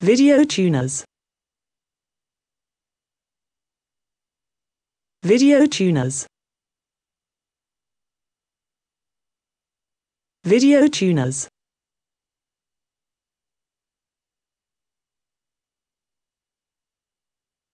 Video tuners. Video tuners. Video tuners.